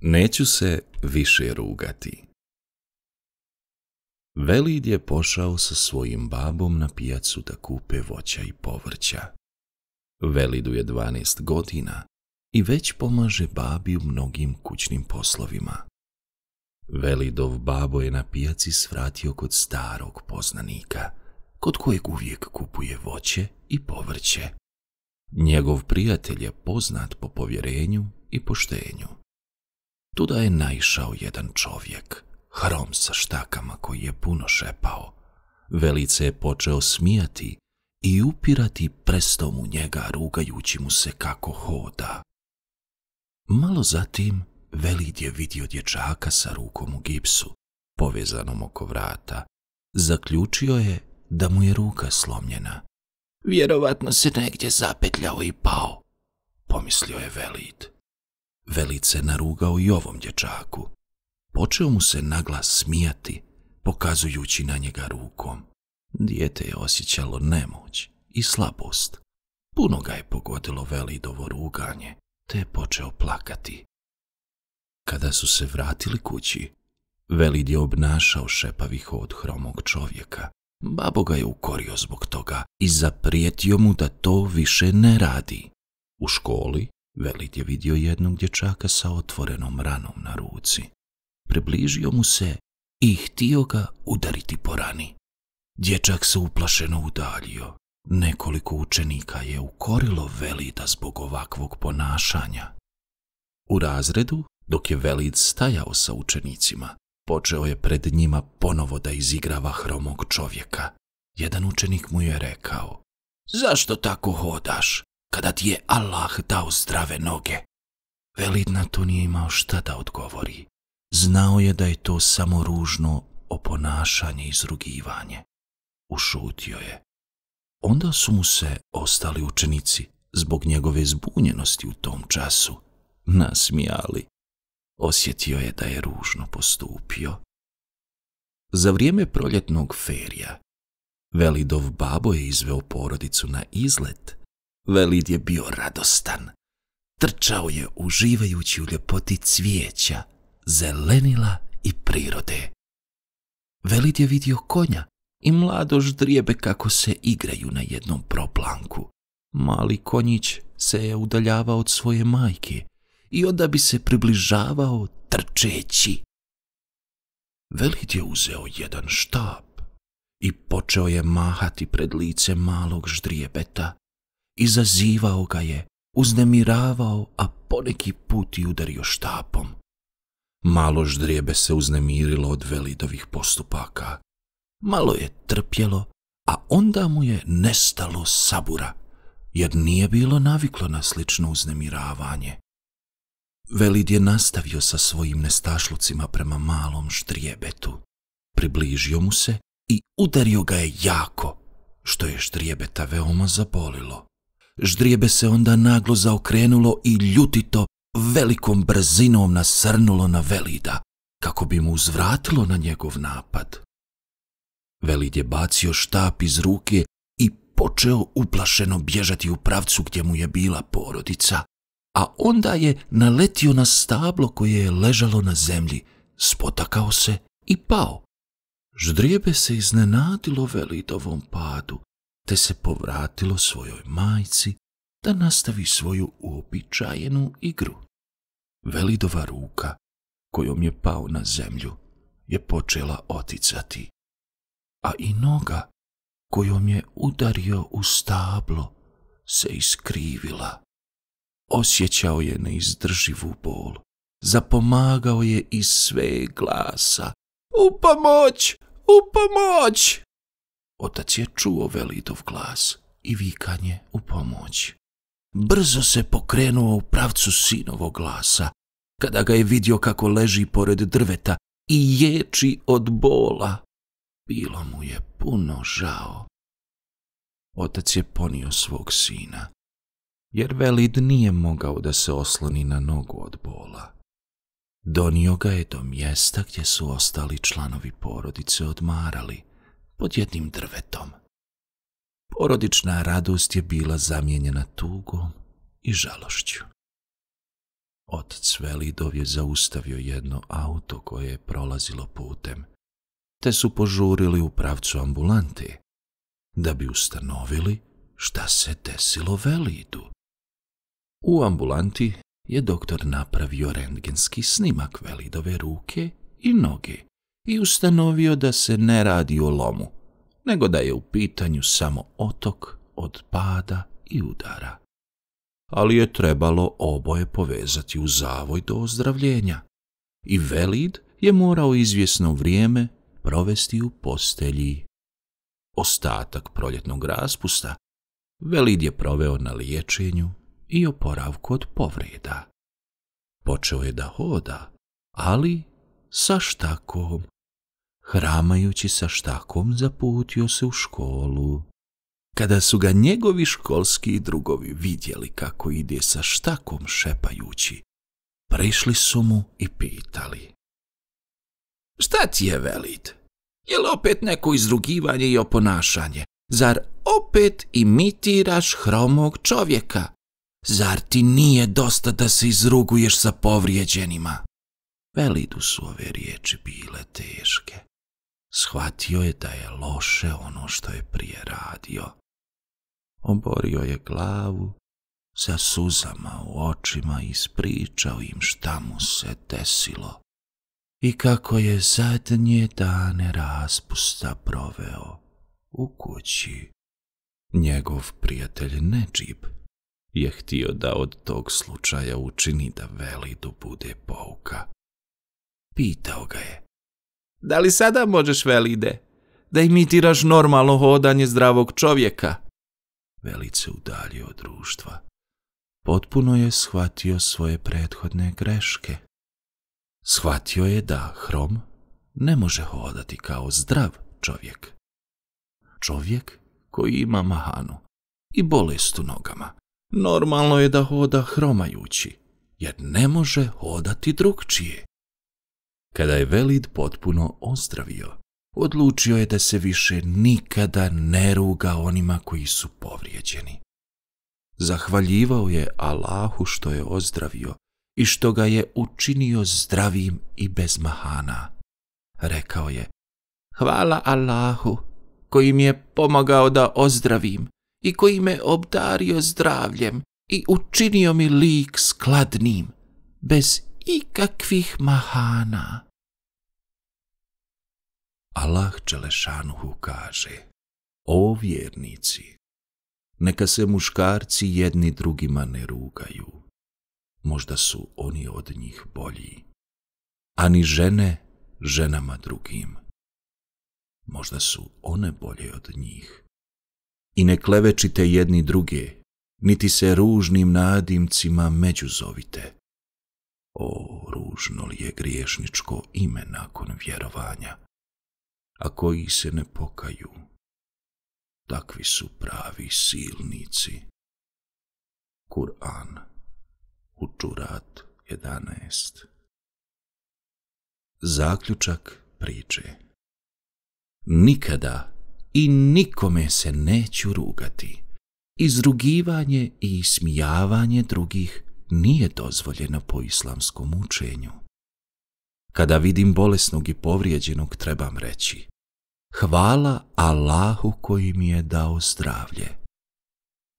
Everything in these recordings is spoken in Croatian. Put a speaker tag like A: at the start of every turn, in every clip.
A: Neću se više rugati. Velid je pošao sa svojim babom na pijacu da kupe voća i povrća. Velidu je 12 godina i već pomaže babi u mnogim kućnim poslovima. Velidov babo je na pijaci svratio kod starog poznanika, kod kojeg uvijek kupuje voće i povrće. Njegov prijatelj je poznat po povjerenju i poštenju. Tuda je naišao jedan čovjek, hrom sa štakama koji je puno šepao. Velice je počeo smijati i upirati prstom u njega, rugajući mu se kako hoda. Malo zatim Velid je vidio dječaka sa rukom u gipsu, povezanom oko vrata. Zaključio je da mu je ruka slomljena. Vjerovatno se negdje zapetljao i pao, pomislio je Velid velice narugao i ovom dječaku. Počeo mu se naglas smijati, pokazujući na njega rukom. Dijete je osjećalo nemoć i slabost. Puno ga je pogodilo velidovo ruganje, te je počeo plakati. Kada su se vratili kući, Velid je obnašao šepavih od hromog čovjeka. Babo ga je ukorio zbog toga i zaprijetio mu da to više ne radi. U školi Velid je vidio jednog dječaka sa otvorenom ranom na ruci. Približio mu se i htio ga udariti po rani. Dječak se uplašeno udaljio. Nekoliko učenika je ukorilo Velida zbog ovakvog ponašanja. U razredu, dok je Velid stajao sa učenicima, počeo je pred njima ponovo da izigrava hromog čovjeka. Jedan učenik mu je rekao, zašto tako hodaš? kada ti je Allah dao zdrave noge. Velid na to nije imao šta da odgovori. Znao je da je to samo ružno oponašanje i izrugivanje. Ušutio je. Onda su mu se ostali učenici, zbog njegove zbunjenosti u tom času, nasmijali. Osjetio je da je ružno postupio. Za vrijeme proljetnog ferija, Velidov babo je izveo porodicu na izlet Velid je bio radostan. Trčao je uživajući u ljepoti cvijeća, zelenila i prirode. Velid je vidio konja i mlado ždrijebe kako se igraju na jednom proplanku. Mali konjić se je udaljavao od svoje majke i onda bi se približavao trčeći. Velid je uzeo jedan štab i počeo je mahati pred lice malog ždrijebeta izazivao ga je, uznemiravao, a poneki put i udario štapom. Malo ždrijebe se uznemirilo od velidovih postupaka. Malo je trpjelo, a onda mu je nestalo sabura, jer nije bilo naviklo na slično uznemiravanje. Velid je nastavio sa svojim nestašlucima prema malom štrijebetu. Približio mu se i udario ga je jako, što je štrijebeta veoma zabolilo ždrijebe se onda naglo zaokrenulo i ljutito velikom brzinom nasrnulo na Velida, kako bi mu uzvratilo na njegov napad. Velid je bacio štap iz ruke i počeo uplašeno bježati u pravcu gdje mu je bila porodica, a onda je naletio na stablo koje je ležalo na zemlji, spotakao se i pao. Ždrijebe se iznenadilo Velidovom padu te se povratilo svojoj majci da nastavi svoju uobičajenu igru. Velidova ruka, kojom je pao na zemlju, je počela oticati, a i noga, kojom je udario u stablo, se iskrivila. Osjećao je neizdrživu bol, zapomagao je iz sve glasa. U pomoć! U pomoć! Otac je čuo velitov glas i vikanje u pomoć. Brzo se pokrenuo u pravcu sinovog glasa, kada ga je vidio kako leži pored drveta i ječi od bola. Bilo mu je puno žao. Otac je ponio svog sina, jer Velid nije mogao da se osloni na nogu od bola. Donio ga je do mjesta gdje su ostali članovi porodice odmarali, pod jednim drvetom. Porodična radost je bila zamijenjena tugom i žalošću. Otac Velidov je zaustavio jedno auto koje je prolazilo putem, te su požurili u pravcu ambulante, da bi ustanovili šta se desilo Velidu. U ambulanti je doktor napravio rentgenski snimak Velidove ruke i noge, i ustanovio da se ne radi o lomu, nego da je u pitanju samo otok od pada i udara. Ali je trebalo oboje povezati u zavoj do ozdravljenja. I Velid je morao izvjesno vrijeme provesti u postelji. Ostatak proljetnog raspusta Velid je proveo na liječenju i oporavku od povreda. Počeo je da hoda, ali sa štakom hramajući sa štakom zaputio se u školu. Kada su ga njegovi školski drugovi vidjeli kako ide sa štakom šepajući, prišli su mu i pitali. Šta ti je velit? li opet neko izrugivanje i oponašanje? Zar opet imitiraš hromog čovjeka? Zar ti nije dosta da se izruguješ sa povrijeđenima? Velidu su ove riječi bile teške. Shvatio je da je loše ono što je prije radio. Oborio je glavu, sa suzama u očima ispričao im šta mu se desilo i kako je zadnje dane raspusta proveo u kući. Njegov prijatelj Neđib je htio da od tog slučaja učini da Velidu bude pouka. Pitao ga je da li sada možeš, Velide, da imitiraš normalno hodanje zdravog čovjeka? Velice se udalje od društva. Potpuno je shvatio svoje prethodne greške. Shvatio je da hrom ne može hodati kao zdrav čovjek. Čovjek koji ima mahanu i bolest u nogama. Normalno je da hoda hromajući, jer ne može hodati drugčije. Kada je Velid potpuno ozdravio, odlučio je da se više nikada ne ruga onima koji su povrijeđeni. Zahvaljivao je Allahu što je ozdravio i što ga je učinio zdravim i bez mahana. Rekao je, hvala Allahu koji mi je pomagao da ozdravim i koji me obdario zdravljem i učinio mi lik skladnim, bez ikakvih mahana. Allah Čelešanuhu kaže, o vjernici, neka se muškarci jedni drugima ne rugaju, možda su oni od njih bolji, ani žene ženama drugim, možda su one bolje od njih. I ne klevečite jedni druge, niti se ružnim nadimcima međuzovite, o, ružno li je griješničko ime nakon vjerovanja, a koji se ne pokaju, takvi su pravi silnici. Kur'an, Učurat 11 Zaključak priče Nikada i nikome se neću rugati. Izrugivanje i ismijavanje drugih nije dozvoljena po islamskom učenju. Kada vidim bolesnog i povrijeđenog, trebam reći Hvala Allahu koji mi je dao zdravlje.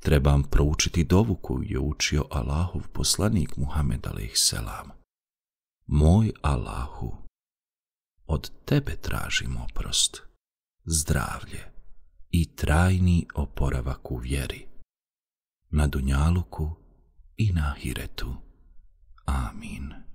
A: Trebam proučiti dovu koju je učio Allahov poslanik Muhammed a.s. Moj Allahu, od tebe tražim oprost, zdravlje i trajni oporavak u vjeri, na Dunjaluku i na hiretu. Amin.